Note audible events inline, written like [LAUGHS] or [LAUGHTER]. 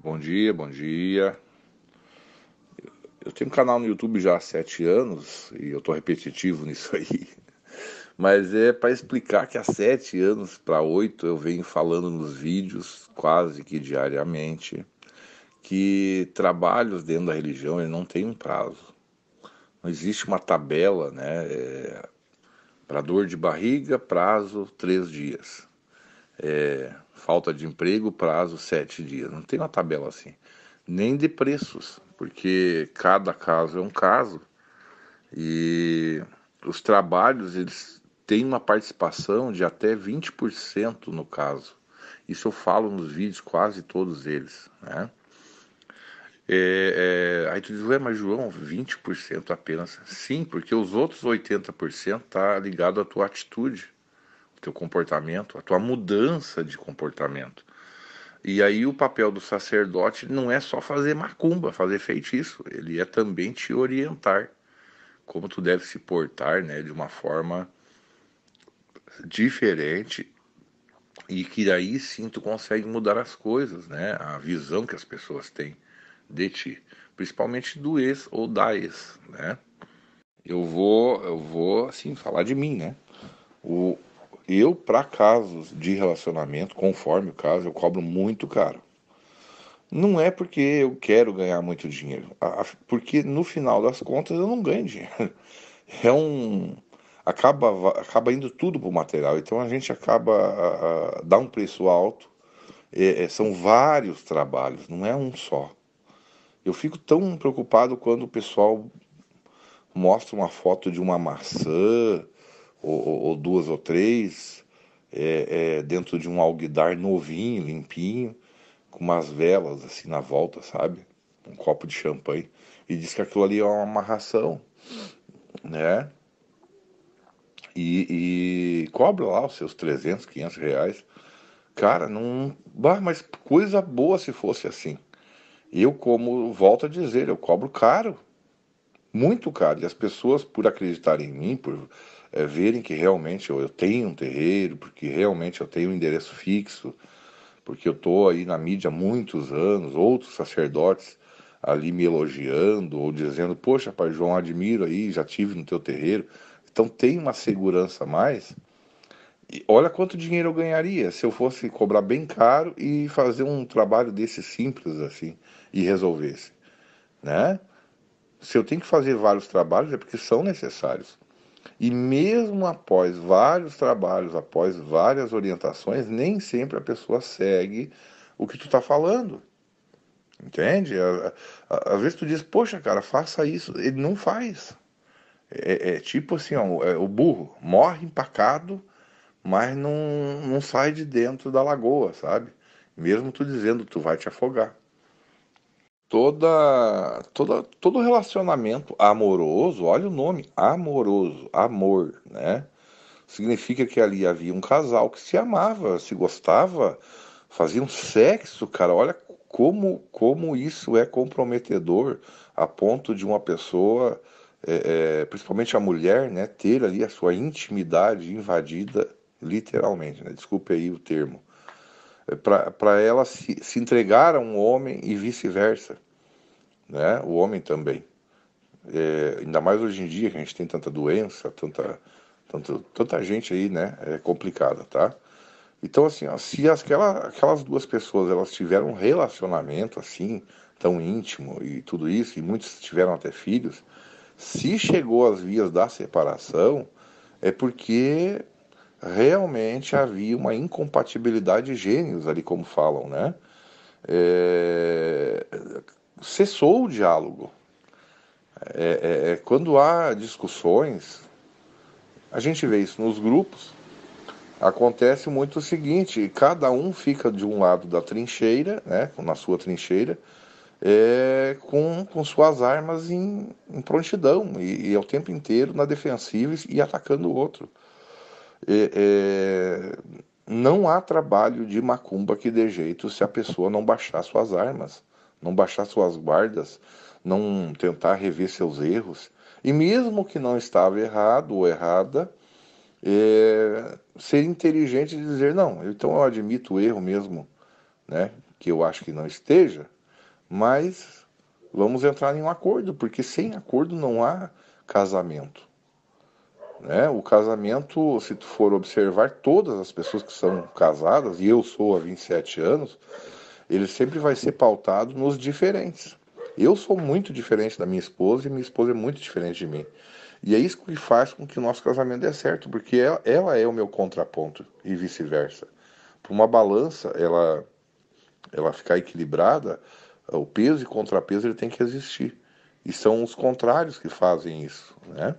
Bom dia, bom dia. Eu tenho um canal no YouTube já há sete anos e eu tô repetitivo [LAUGHS] nisso aí. Mas é para explicar que há sete anos para oito eu venho falando nos vídeos quase que diariamente que trabalhos dentro da religião ele não tem um prazo. Não existe uma tabela, né? É, para dor de barriga, prazo três dias é, falta de emprego, prazo sete dias. Não tem uma tabela assim, nem de preços, porque cada caso é um caso e os trabalhos eles têm uma participação de até 20% no caso. Isso eu falo nos vídeos, quase todos eles, né? É, é, aí tu diz, ué, mas João, 20% apenas. Sim, porque os outros 80% está ligado à tua atitude teu comportamento, a tua mudança de comportamento. E aí o papel do sacerdote não é só fazer macumba, fazer feitiço, ele é também te orientar como tu deve se portar, né, de uma forma diferente e que daí sim tu consegue mudar as coisas, né, a visão que as pessoas têm de ti, principalmente do ex ou da ex, né? Eu vou, eu vou assim falar de mim, né? O eu, para casos de relacionamento, conforme o caso, eu cobro muito caro. Não é porque eu quero ganhar muito dinheiro, porque no final das contas eu não ganho dinheiro. [LAUGHS] É um. Acaba, acaba indo tudo para o material, então a gente acaba. A, dá um preço alto. É, é, são vários trabalhos, não é um só. Eu fico tão preocupado quando o pessoal mostra uma foto de uma maçã ou, ou duas ou três, é, é, dentro de um alguidar novinho, limpinho, com umas velas assim na volta, sabe? Um copo de champanhe. E diz que aquilo ali é uma amarração, né? E, e cobra lá os seus 300, 500 reais. Cara, não. Bah, mas coisa boa se fosse assim. Eu, como volto a dizer, eu cobro caro, muito caro. E as pessoas, por acreditarem em mim, por é, verem que realmente eu, eu, tenho um terreiro, porque realmente eu tenho um endereço fixo, porque eu estou aí na mídia há muitos anos, outros sacerdotes ali me elogiando ou dizendo, poxa, Pai João, admiro aí, já tive no teu terreiro. Então tem uma segurança a mais. E olha quanto dinheiro eu ganharia se eu fosse cobrar bem caro e fazer um trabalho desse simples assim e resolvesse, né? Se eu tenho que fazer vários trabalhos é porque são necessários. E mesmo após vários trabalhos, após várias orientações, nem sempre a pessoa segue o que tu está falando. Entende? Às vezes tu diz, poxa, cara, faça isso. Ele não faz. É, é tipo assim, ó, é, o burro morre empacado, mas não, não sai de dentro da lagoa, sabe? Mesmo tu dizendo, tu vai te afogar toda, toda todo relacionamento amoroso, olha o nome, amoroso, amor, né? Significa que ali havia um casal que se amava, se gostava, fazia um sexo, cara. Olha como, como isso é comprometedor a ponto de uma pessoa, é, é, principalmente a mulher, né, ter ali a sua intimidade invadida, literalmente. Né? Desculpe aí o termo. Eh, para ela se, se entregar a um homem e vice-versa, né? O homem também. É, ainda mais hoje em dia que a gente tem tanta doença, tanta, tanto, tanta gente aí, né? É complicada, tá? Então, assim, ó, se aquela, aquelas duas pessoas elas tiveram um relacionamento assim, tão íntimo e tudo isso, e muitos tiveram até filhos, se chegou às vias da separação, é porque realmente havia uma incompatibilidade de gênios ali, como falam, né? É... Cessou o diálogo. É, é, é, quando há discussões, a gente vê isso nos grupos, acontece muito o seguinte, cada um fica de um lado da trincheira, né, na sua trincheira, é, com, com suas armas em, em prontidão e, e, ao tempo inteiro na defensiva e atacando o outro. É, é, não há trabalho de macumba que dê jeito se a pessoa não baixar suas armas, não baixar suas guardas, não tentar rever seus erros. E mesmo que não estava errado ou errada, é, ser inteligente e dizer, não, então eu admito o erro mesmo, né? Que eu acho que não esteja, mas vamos entrar em um acordo, porque sem acordo não há casamento. Né? O casamento, se tu for observar todas as pessoas que são casadas, e eu sou há 27 anos, ele sempre vai ser pautado nos diferentes. Eu sou muito diferente da minha esposa e minha esposa é muito diferente de mim. E é isso que faz com que o nosso casamento dê certo, porque ela, ela é o meu contraponto e vice-versa. Para uma balança ela, ela ficar equilibrada, o peso e contrapeso ele tem que existir. E são os contrários que fazem isso, né?